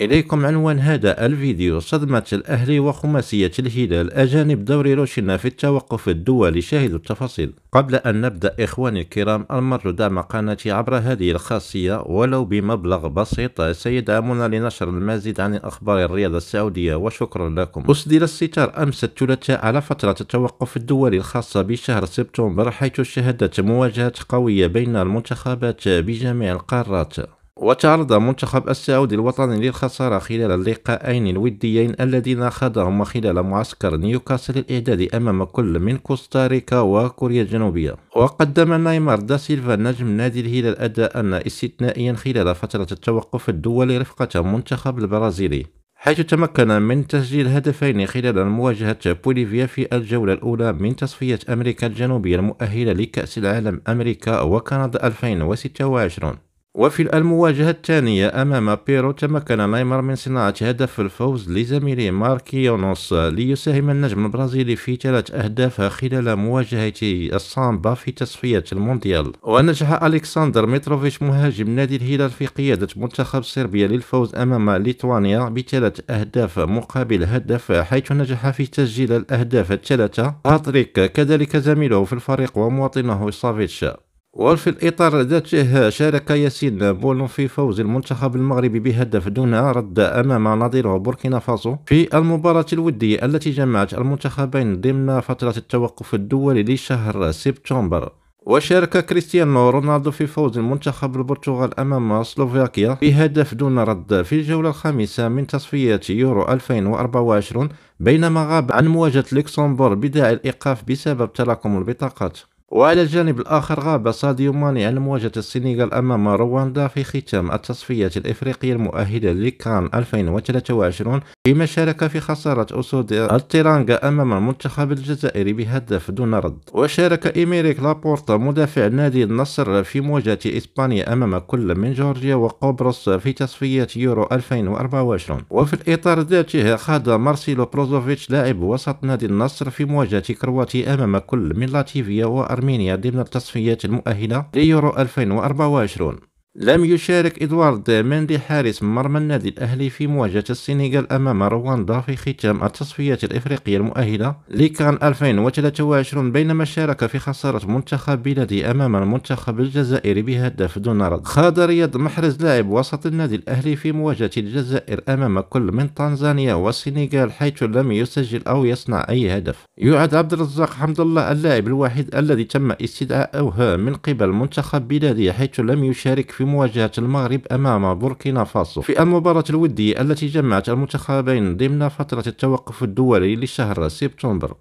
إليكم عنوان هذا الفيديو صدمة الأهلي وخماسية الهلال أجانب دوري روشنا في التوقف الدولي شاهدوا التفاصيل قبل أن نبدأ إخواني الكرام المر دعم قناتي عبر هذه الخاصية ولو بمبلغ بسيط سيدعمنا لنشر المزيد عن أخبار الرياضة السعودية وشكرا لكم أسدل الستار أمس الثلاثاء على فترة التوقف الدولي الخاصة بشهر سبتمبر حيث شهدت مواجهة قوية بين المنتخبات بجميع القارات وتعرض منتخب السعودي الوطني للخسارة خلال اللقاءين الوديين الذين خاضهما خلال معسكر نيوكاسل الإعدادي أمام كل من كوستاريكا وكوريا الجنوبية وقدم نيمار دا سيلفا نجم نادي الهلال أداء استثنائيا خلال فترة التوقف الدولي رفقة منتخب البرازيلي حيث تمكن من تسجيل هدفين خلال مواجهة بوليفيا في الجولة الأولى من تصفية أمريكا الجنوبية المؤهلة لكأس العالم أمريكا وكندا 2026 وفي المواجهة الثانية أمام بيرو تمكن نيمار من صناعة هدف الفوز لزميله ماركيونوس ليساهم النجم البرازيلي في ثلاث أهداف خلال مواجهة السامبا في تصفية المونديال ونجح ألكسندر ميتروفيتش مهاجم نادي الهلال في قيادة منتخب صربيا للفوز أمام ليتوانيا بثلاث أهداف مقابل هدف حيث نجح في تسجيل الأهداف الثلاثة هاتريك كذلك زميله في الفريق ومواطنه سافيتش وفي الإطار ذاته شارك ياسين بولون في فوز المنتخب المغربي بهدف دون رد أمام نظيره بوركينا فاسو في المباراة الودية التي جمعت المنتخبين ضمن فترة التوقف الدولي لشهر سبتمبر وشارك كريستيانو رونالدو في فوز المنتخب البرتغال أمام سلوفاكيا بهدف دون رد في الجولة الخامسة من تصفيات يورو 2024 بينما غاب عن مواجهة لوكسمبورغ بداعي الإيقاف بسبب تراكم البطاقات وعلى الجانب الآخر غاب ساديو ماني عن مواجهة السنغال أمام رواندا في ختام التصفيات الإفريقية المؤهلة لكان 2023 فيما شارك في خسارة أسود التيرانغا أمام المنتخب الجزائري بهدف دون رد وشارك إيميريك لابورتا مدافع نادي النصر في مواجهة إسبانيا أمام كل من جورجيا وقبرص في تصفية يورو 2024 وفي الإطار ذاته خاض مارسيلو بروزوفيتش لاعب وسط نادي النصر في مواجهة كرواتيا أمام كل من لاتفيا وأرمينيا ضمن التصفيات المؤهلة ليورو 2024 لم يشارك إدوارد مندي حارس مرمى النادي الأهلي في مواجهة السنغال أمام رواندا في ختام التصفيات الإفريقية المؤهلة لكان 2023 بينما شارك في خسارة منتخب بلادي أمام المنتخب الجزائري بهدف دون رد خاض رياض محرز لاعب وسط النادي الأهلي في مواجهة الجزائر أمام كل من تنزانيا والسنغال حيث لم يسجل أو يصنع أي هدف يعد عبد الرزاق حمد الله اللاعب الوحيد الذي تم استدعاؤه من قبل منتخب بلادي حيث لم يشارك في لمواجهة المغرب أمام بوركينا فاسو في المباراة الودية التي جمعت المنتخبين ضمن فترة التوقف الدولي لشهر سبتمبر